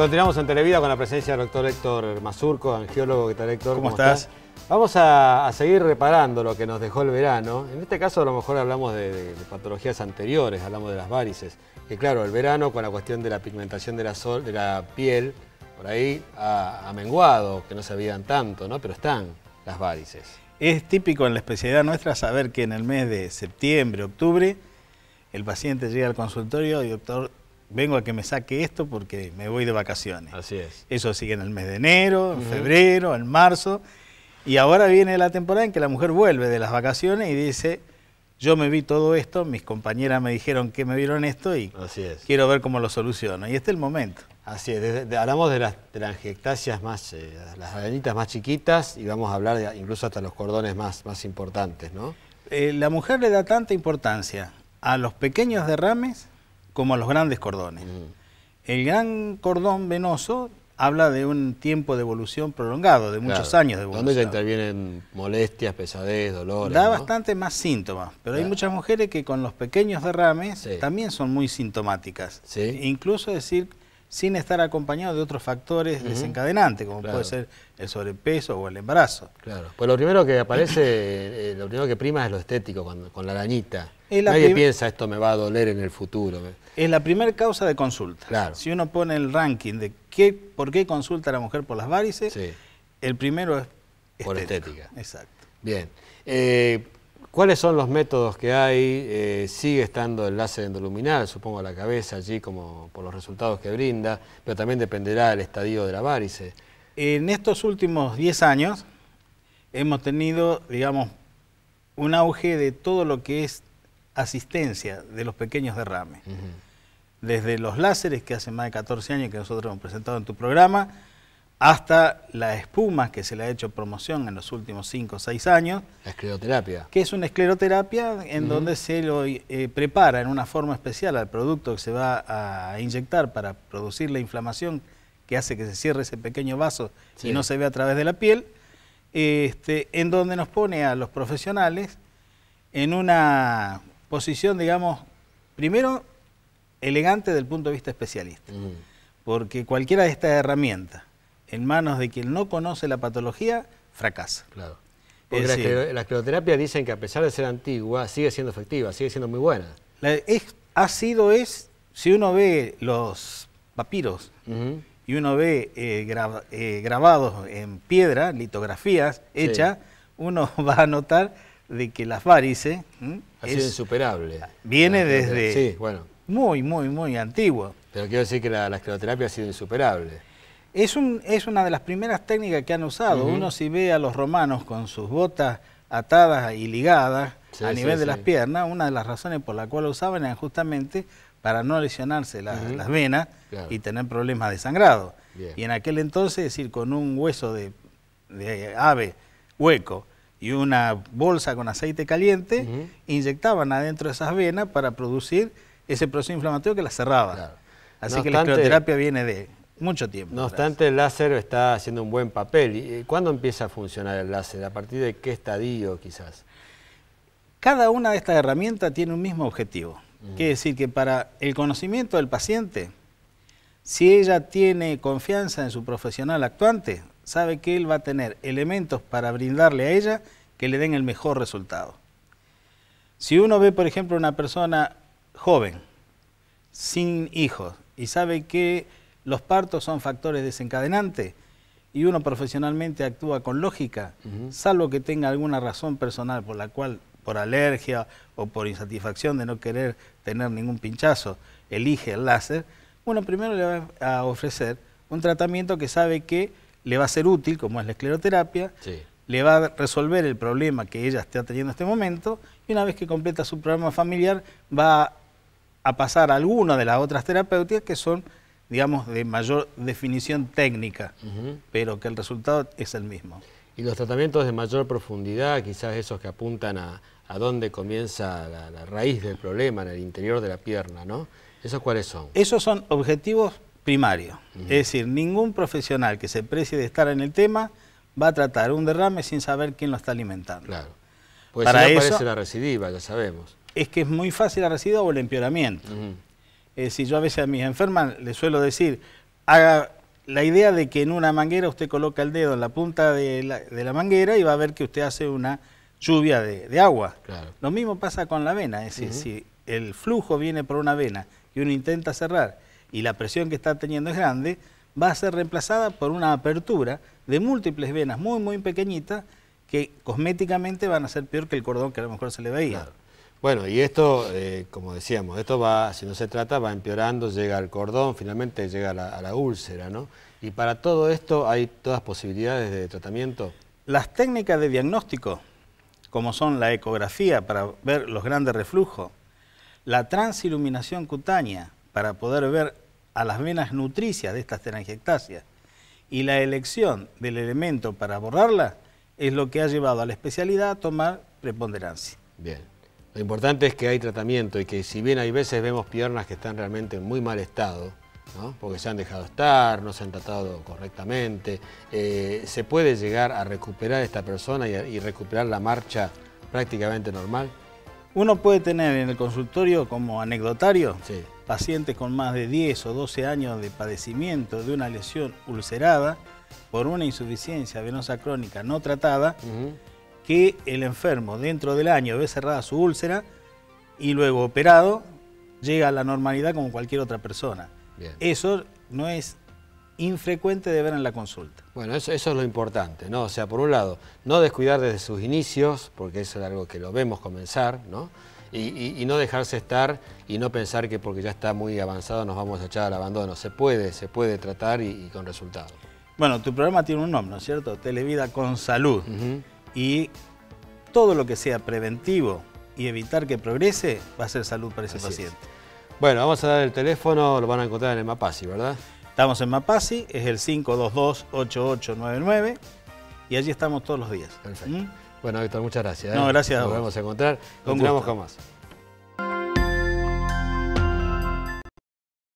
continuamos en Televida con la presencia del doctor Héctor Mazurco, angiólogo. ¿Qué tal, Héctor? ¿Cómo, estás? Vamos a, seguir reparando lo que nos dejó el verano. En este caso, a lo mejor hablamos de, patologías anteriores, hablamos de las varices. Que claro, el verano, con la cuestión de la pigmentación de la, sol, de la piel, por ahí ha, menguado, que no se veían tanto, ¿no? Pero están las varices. Es típico en la especialidad nuestra saber que en el mes de septiembre, octubre, el paciente llega al consultorio y, doctor, vengo a que me saque esto porque me voy de vacaciones. Así es. Eso sigue en el mes de enero, en febrero, en marzo. Y ahora viene la temporada en que la mujer vuelve de las vacaciones y dice, yo me vi todo esto, mis compañeras me dijeron que me vieron esto y quiero ver cómo lo soluciono. Y este es el momento. Así es, hablamos de las transectasias más, eh, las arenitas más chiquitas y vamos a hablar incluso hasta los cordones más, más importantes, ¿no? Eh, la mujer le da tanta importancia a los pequeños derrames como a los grandes cordones. El gran cordón venoso habla de un tiempo de evolución prolongado, de muchos años de evolución. ¿Dónde intervienen molestias, pesadez, dolores. Da bastante más síntomas, pero hay muchas mujeres que con los pequeños derrames también son muy sintomáticas. E incluso decir sin estar acompañado de otros factores desencadenantes, como puede ser el sobrepeso o el embarazo. Claro, pues lo primero que aparece, eh, lo primero que prima es lo estético, con, la arañita. Nadie piensa esto me va a doler en el futuro. Es la primera causa de consulta. Si uno pone el ranking de qué, por qué consulta a la mujer por las varices, el primero es Por estética. Exacto. Bien. Eh, ¿Cuáles son los métodos que hay? Eh, sigue estando el láser endoluminal, supongo a la cabeza allí, como por los resultados que brinda, pero también dependerá del estadio de la varice. En estos últimos 10 años hemos tenido, digamos, un auge de todo lo que es asistencia de los pequeños derrames. Desde los láseres, que hace más de 14 años que nosotros hemos presentado en tu programa, hasta la espuma que se le ha hecho promoción en los últimos 5 o 6 años. La escleroterapia. Que es una escleroterapia en donde se lo eh, prepara en una forma especial al producto que se va a inyectar para producir la inflamación que hace que se cierre ese pequeño vaso y no se vea a través de la piel, este, en donde nos pone a los profesionales en una posición, digamos, primero elegante desde el punto de vista especialista, porque cualquiera de estas herramientas en manos de quien no conoce la patología, fracasa. Claro. Porque la, escleroterapia dicen que a pesar de ser antigua, sigue siendo efectiva, sigue siendo muy buena. es, ha sido, es, si uno ve los papiros y uno ve eh, eh, grabados en piedra, litografías hechas, uno va a notar de que las varices Ha sido insuperable. Viene desde bueno. muy, muy, muy antiguo. Pero quiero decir que la, la escleroterapia ha sido insuperable. Es, una de las primeras técnicas que han usado. Uno si ve a los romanos con sus botas atadas y ligadas a nivel de las piernas, una de las razones por la cual lo usaban era justamente para no lesionarse las venas y tener problemas de sangrado. Y en aquel entonces, es decir, con un hueso de, ave hueco y una bolsa con aceite caliente, inyectaban adentro de esas venas para producir ese proceso inflamatorio que las cerraba. Así que la escleroterapia viene de, mucho tiempo. No obstante, el láser está haciendo un buen papel. ¿Cuándo empieza a funcionar el láser? ¿A partir de qué estadio quizás? Cada una de estas herramientas tiene un mismo objetivo. Mm. que Quiere decir que para el conocimiento del paciente, si ella tiene confianza en su profesional actuante, sabe que él va a tener elementos para brindarle a ella que le den el mejor resultado. Si uno ve, por ejemplo, una persona joven, sin hijos, y sabe que los partos son factores desencadenantes y uno profesionalmente actúa con lógica, salvo que tenga alguna razón personal por la cual, por alergia o por insatisfacción de no querer tener ningún pinchazo, elige el láser, Bueno, primero le va a ofrecer un tratamiento que sabe que le va a ser útil, como es la escleroterapia, le va a resolver el problema que ella está teniendo en este momento, y una vez que completa su programa familiar va a pasar a alguna de las otras terapéuticas que son digamos, de mayor definición técnica, pero que el resultado es el mismo. Y los tratamientos de mayor profundidad, quizás esos que apuntan a, dónde comienza la, raíz del problema, en el interior de la pierna, ¿no? ¿Esos cuáles son? Esos son objetivos primarios. Es decir, ningún profesional que se precie de estar en el tema va a tratar un derrame sin saber quién lo está alimentando. Claro. Pues Para si no aparece la recidiva, ya sabemos. Es que es muy fácil la recidiva o el empeoramiento. Eh, si yo a veces a mis enfermas les suelo decir, haga la idea de que en una manguera usted coloca el dedo en la punta de la, de la manguera y va a ver que usted hace una lluvia de, agua. Lo mismo pasa con la vena, es decir, si el flujo viene por una vena y uno intenta cerrar y la presión que está teniendo es grande, va a ser reemplazada por una apertura de múltiples venas muy, muy pequeñitas que cosméticamente van a ser peor que el cordón que a lo mejor se le veía. Bueno, y esto, eh, como decíamos, esto va, si no se trata, va empeorando, llega al cordón, finalmente llega a la, úlcera, ¿no? Y para todo esto hay todas posibilidades de tratamiento. Las técnicas de diagnóstico, como son la ecografía para ver los grandes reflujos, la transiluminación cutánea para poder ver a las venas nutricias de estas terangiectasias y la elección del elemento para borrarla es lo que ha llevado a la especialidad a tomar preponderancia. Bien. Lo importante es que hay tratamiento y que si bien hay veces vemos piernas que están realmente en muy mal estado, ¿no? porque se han dejado estar, no se han tratado correctamente, eh, se puede llegar a recuperar a esta persona y, recuperar la marcha prácticamente normal. Uno puede tener en el consultorio como anecdotario pacientes con más de 10 o 12 años de padecimiento de una lesión ulcerada por una insuficiencia venosa crónica no tratada, que el enfermo dentro del año ve cerrada su úlcera y luego operado llega a la normalidad como cualquier otra persona. Eso no es infrecuente de ver en la consulta. Bueno, eso, es lo importante, ¿no? O sea, por un lado, no descuidar desde sus inicios, porque eso es algo que lo vemos comenzar, ¿no? Y, no dejarse estar y no pensar que porque ya está muy avanzado nos vamos a echar al abandono. Se puede, se puede tratar y, con resultados. Bueno, tu programa tiene un nombre, ¿no es cierto? Televida con Salud y todo lo que sea preventivo y evitar que progrese va a ser salud para ese paciente. Bueno, vamos a dar el teléfono, lo van a encontrar en el Mapasi, ¿verdad? Estamos en Mapasi, es el 522-8899 y allí estamos todos los días. Perfecto. ¿Mm? Bueno, Víctor, muchas gracias. ¿eh? No, gracias. Nos a a encontrar. Continuamos con más.